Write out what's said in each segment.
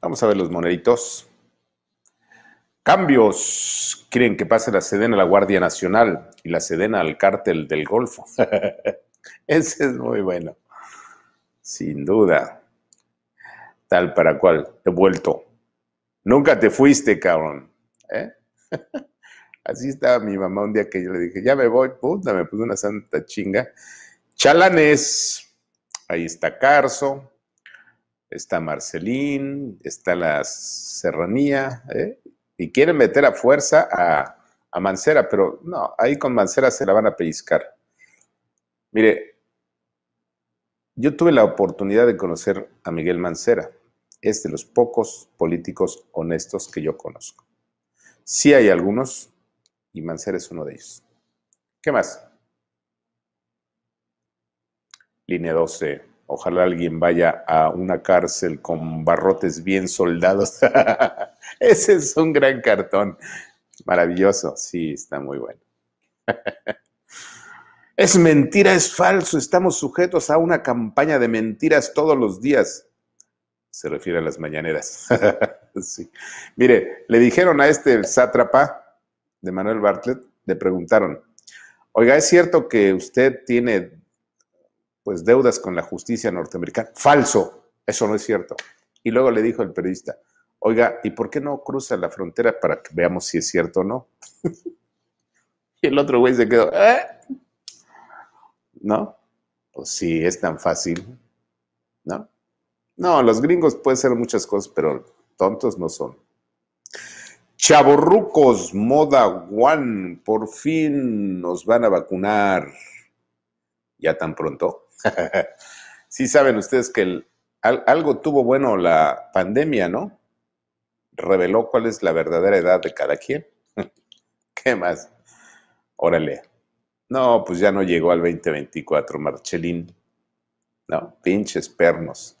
Vamos a ver los moneditos. Cambios. Quieren que pase la Sedena a la Guardia Nacional y la Sedena al Cártel del Golfo. Ese es muy bueno. Sin duda. Tal para cual. He vuelto. Nunca te fuiste, cabrón. ¿Eh? Así estaba mi mamá un día que yo le dije, ya me voy, puta, me puse una santa chinga. Chalanes. Ahí está Carso está Marcelín, está la Serranía, ¿eh? y quieren meter a fuerza a, a Mancera, pero no, ahí con Mancera se la van a pellizcar. Mire, yo tuve la oportunidad de conocer a Miguel Mancera. Es de los pocos políticos honestos que yo conozco. Sí hay algunos, y Mancera es uno de ellos. ¿Qué más? Línea 12, Ojalá alguien vaya a una cárcel con barrotes bien soldados. Ese es un gran cartón. Maravilloso, sí, está muy bueno. es mentira, es falso, estamos sujetos a una campaña de mentiras todos los días. Se refiere a las mañaneras. sí. Mire, le dijeron a este sátrapa de Manuel Bartlett, le preguntaron, oiga, ¿es cierto que usted tiene pues deudas con la justicia norteamericana. Falso, eso no es cierto. Y luego le dijo el periodista, oiga, ¿y por qué no cruza la frontera para que veamos si es cierto o no? y el otro güey se quedó, ¿eh? ¿No? Pues sí, es tan fácil, ¿no? No, los gringos pueden ser muchas cosas, pero tontos no son. Chavorrucos, Moda One, por fin nos van a vacunar. ¿Ya tan pronto? sí saben ustedes que algo tuvo bueno la pandemia, ¿no? Reveló cuál es la verdadera edad de cada quien. ¿Qué más? Órale. No, pues ya no llegó al 2024, Marcelín. No, pinches pernos.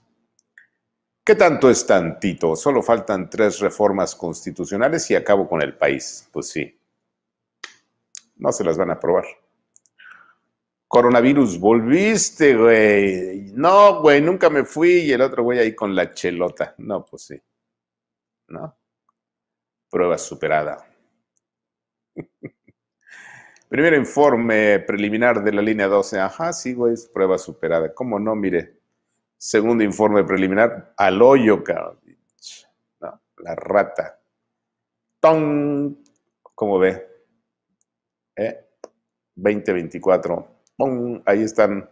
¿Qué tanto es tantito? Solo faltan tres reformas constitucionales y acabo con el país. Pues sí. No se las van a aprobar. Coronavirus, volviste, güey. No, güey, nunca me fui. Y el otro güey ahí con la chelota. No, pues sí. ¿No? Prueba superada. Primer informe preliminar de la línea 12. Ajá, sí, güey, es prueba superada. ¿Cómo no? Mire. Segundo informe preliminar, al hoyo, No, la rata. ¡Tong! ¿Cómo ve? ¿Eh? 2024. Ahí están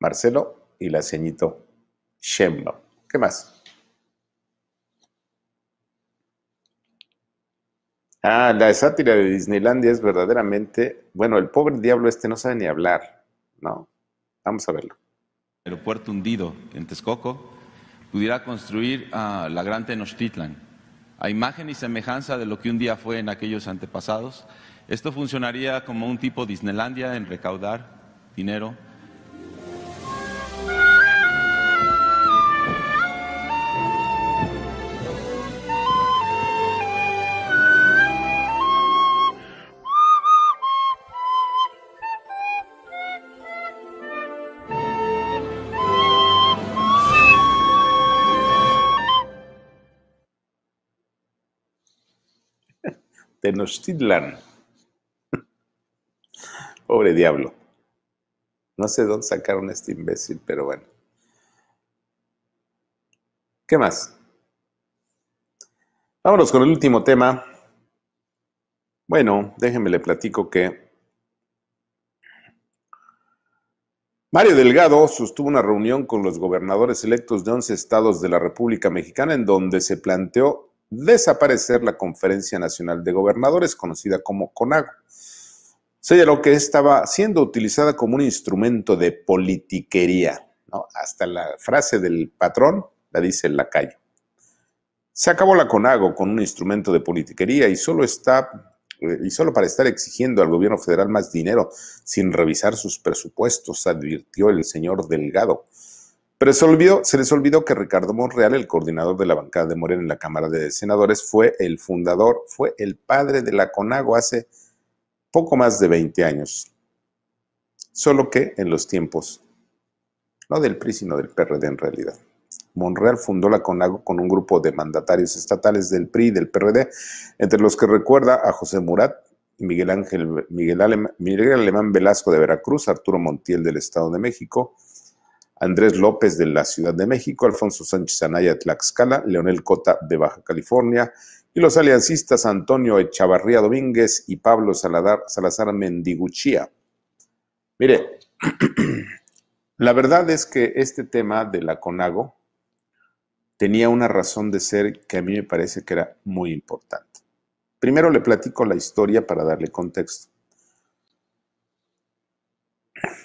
Marcelo y la ceñito Shemlo. ¿Qué más? Ah, la sátira de Disneylandia es verdaderamente, bueno, el pobre diablo este no sabe ni hablar, ¿no? Vamos a verlo. Aeropuerto hundido en Texcoco pudiera construir a la gran Tenochtitlan, a imagen y semejanza de lo que un día fue en aquellos antepasados, esto funcionaría como un tipo Disneylandia en recaudar dinero. Tenochtitlan. Pobre diablo. No sé dónde sacaron a este imbécil, pero bueno. ¿Qué más? Vámonos con el último tema. Bueno, déjenme le platico que Mario Delgado sostuvo una reunión con los gobernadores electos de 11 estados de la República Mexicana en donde se planteó desaparecer la Conferencia Nacional de Gobernadores, conocida como CONAGO lo que estaba siendo utilizada como un instrumento de politiquería. Hasta la frase del patrón la dice el lacayo. Se acabó la CONAGO con un instrumento de politiquería y solo está eh, y solo para estar exigiendo al gobierno federal más dinero sin revisar sus presupuestos, advirtió el señor Delgado. Pero se, se les olvidó que Ricardo Monreal, el coordinador de la bancada de Morena en la Cámara de Senadores, fue el fundador, fue el padre de la CONAGO hace poco más de 20 años, solo que en los tiempos, no del PRI, sino del PRD en realidad. Monreal fundó la CONAGO con un grupo de mandatarios estatales del PRI y del PRD, entre los que recuerda a José Murat, Miguel Ángel, Miguel Alemán, Miguel Alemán Velasco de Veracruz, Arturo Montiel del Estado de México, Andrés López de la Ciudad de México, Alfonso Sánchez Anaya de Tlaxcala, Leonel Cota de Baja California, y los aliancistas Antonio Echavarría Domínguez y Pablo Salazar Mendiguchía. Mire, la verdad es que este tema de la CONAGO tenía una razón de ser que a mí me parece que era muy importante. Primero le platico la historia para darle contexto.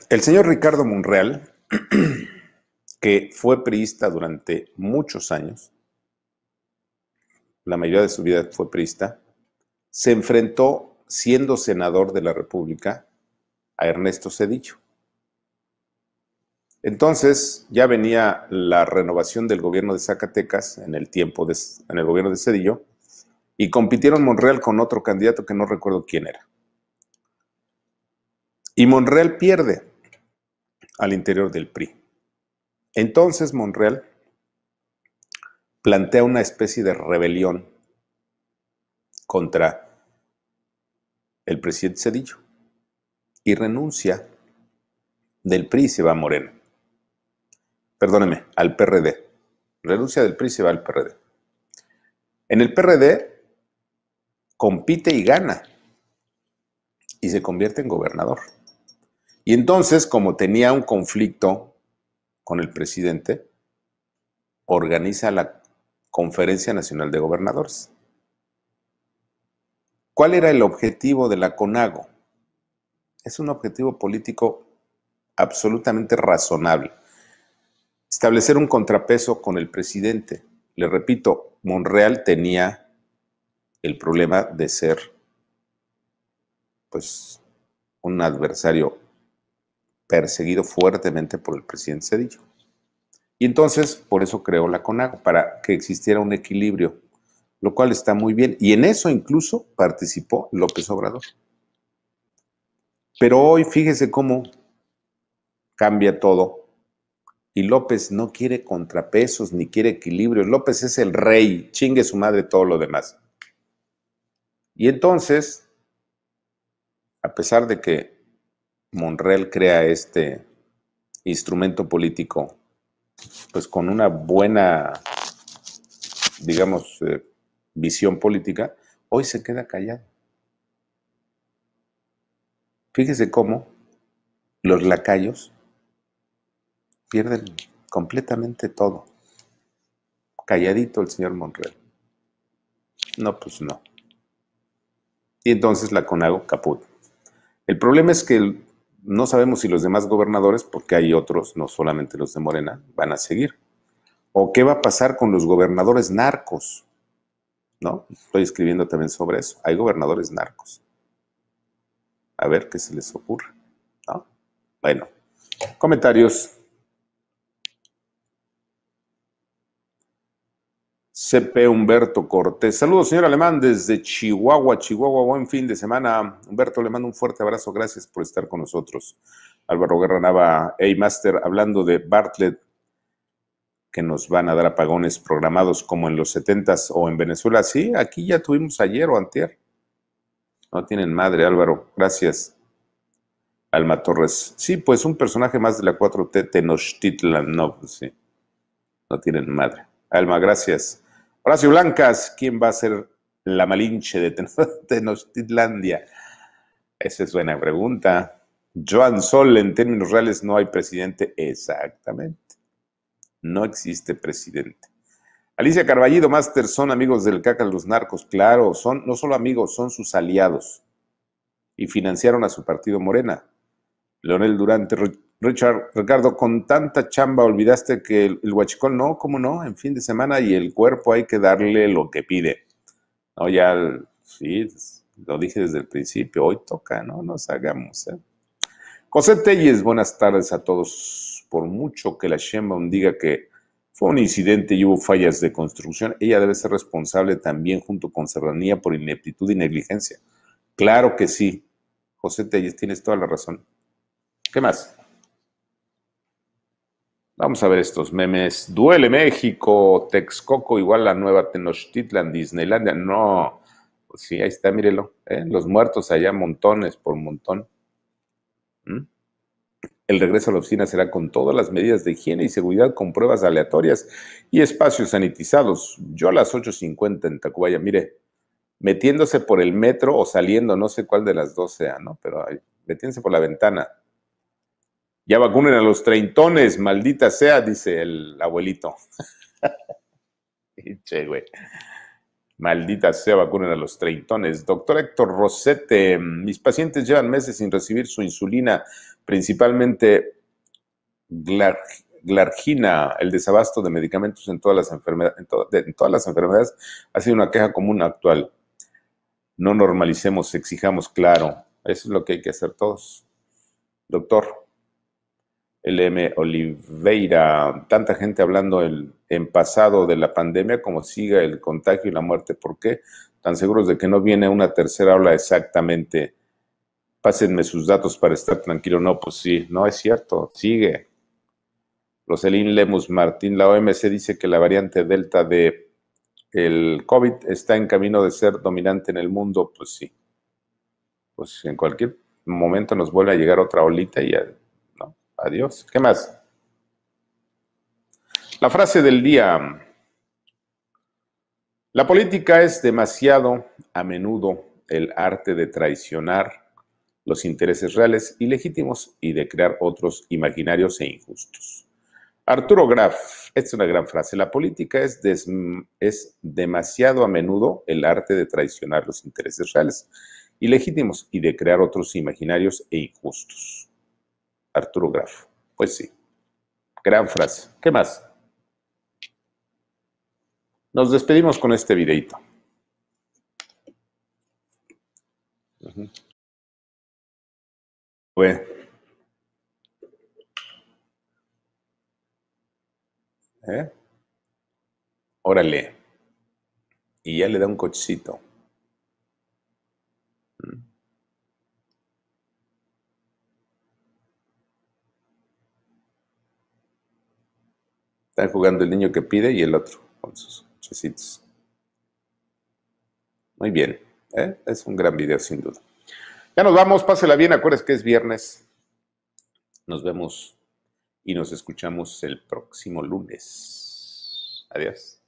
El señor Ricardo Monreal, que fue priista durante muchos años, la mayoría de su vida fue priista, se enfrentó, siendo senador de la República, a Ernesto Cedillo. Entonces ya venía la renovación del gobierno de Zacatecas en el tiempo en el gobierno de Cedillo y compitieron Monreal con otro candidato que no recuerdo quién era. Y Monreal pierde al interior del PRI. Entonces Monreal plantea una especie de rebelión contra el presidente Cedillo y renuncia del PRI se va a Morena. Perdóneme, al PRD. Renuncia del PRI se va al PRD. En el PRD compite y gana y se convierte en gobernador. Y entonces, como tenía un conflicto con el presidente, organiza la Conferencia Nacional de Gobernadores. ¿Cuál era el objetivo de la CONAGO? Es un objetivo político absolutamente razonable. Establecer un contrapeso con el presidente. Le repito, Monreal tenía el problema de ser pues un adversario perseguido fuertemente por el presidente Cedillo. Y entonces, por eso creó la CONAGO, para que existiera un equilibrio, lo cual está muy bien. Y en eso incluso participó López Obrador. Pero hoy fíjese cómo cambia todo. Y López no quiere contrapesos ni quiere equilibrio. López es el rey, chingue su madre todo lo demás. Y entonces, a pesar de que Monreal crea este instrumento político pues con una buena, digamos, eh, visión política, hoy se queda callado. Fíjese cómo los lacayos pierden completamente todo. Calladito el señor Monreal. No, pues no. Y entonces la Conago caput. El problema es que el no sabemos si los demás gobernadores, porque hay otros, no solamente los de Morena, van a seguir. ¿O qué va a pasar con los gobernadores narcos? ¿No? Estoy escribiendo también sobre eso. Hay gobernadores narcos. A ver qué se les ocurre. ¿No? Bueno, comentarios. CP Humberto Cortés. Saludos, señor Alemán, desde Chihuahua, Chihuahua. Buen fin de semana. Humberto, le mando un fuerte abrazo. Gracias por estar con nosotros. Álvaro Guerra Nava, Hey Master, hablando de Bartlett, que nos van a dar apagones programados como en los 70s o en Venezuela. Sí, aquí ya tuvimos ayer o antier. No tienen madre, Álvaro. Gracias. Alma Torres. Sí, pues un personaje más de la 4T, Tenochtitlan. No, pues sí. No tienen madre. Alma, gracias. Horacio Blancas, ¿quién va a ser la Malinche de Tenochtitlandia? Esa es buena pregunta. Joan Sol, en términos reales, no hay presidente. Exactamente. No existe presidente. Alicia Carballido, Master, son amigos del caca los narcos. Claro, son no solo amigos, son sus aliados. Y financiaron a su partido Morena. Leonel Durante Richard, Ricardo, con tanta chamba olvidaste que el, guachicol, huachicol, no, cómo no, en fin de semana y el cuerpo hay que darle lo que pide. No, ya, sí, lo dije desde el principio, hoy toca, ¿no? Nos hagamos. ¿eh? José Telles, buenas tardes a todos. Por mucho que la Sheinbaum diga que fue un incidente y hubo fallas de construcción, ella debe ser responsable también junto con Serranía por ineptitud y negligencia. Claro que sí. José Telles, tienes toda la razón. ¿Qué más? Vamos a ver estos memes. Duele México, Texcoco, igual la nueva Tenochtitlan, Disneylandia. No, pues sí, ahí está, mírelo. ¿eh? Los muertos allá, montones por montón. ¿Mm? El regreso a la oficina será con todas las medidas de higiene y seguridad, con pruebas aleatorias y espacios sanitizados. Yo a las 8.50 en Tacubaya, mire, metiéndose por el metro o saliendo, no sé cuál de las dos sea, ¿no? Pero metiéndose por la ventana, ya vacunen a los treintones, maldita sea, dice el abuelito. güey. Maldita sea, vacunen a los treintones. Doctor Héctor Rosete, mis pacientes llevan meses sin recibir su insulina, principalmente glargina, el desabasto de medicamentos en todas las enfermedades, en todas las enfermedades ha sido una queja común actual. No normalicemos, exijamos claro. Eso es lo que hay que hacer todos. Doctor, LM Oliveira, tanta gente hablando en pasado de la pandemia como siga el contagio y la muerte. ¿Por qué? Tan seguros de que no viene una tercera ola exactamente. Pásenme sus datos para estar tranquilo. No, pues sí, no es cierto. Sigue. Roselín Lemus Martín, la OMC dice que la variante Delta de el COVID está en camino de ser dominante en el mundo. Pues sí. Pues en cualquier momento nos vuelve a llegar otra olita y ya Adiós. ¿Qué más? La frase del día. La política es demasiado a menudo el arte de traicionar los intereses reales y legítimos y de crear otros imaginarios e injustos. Arturo Graf, esta es una gran frase, la política es, es demasiado a menudo el arte de traicionar los intereses reales y legítimos y de crear otros imaginarios e injustos. Arturo Graf. Pues sí, gran frase. ¿Qué más? Nos despedimos con este videito. Bueno. ¿Eh? Órale. Y ya le da un cochecito. Están jugando el niño que pide y el otro con sus chesitos. Muy bien. ¿eh? Es un gran video, sin duda. Ya nos vamos. Pásela bien. Acuérdense que es viernes. Nos vemos y nos escuchamos el próximo lunes. Adiós.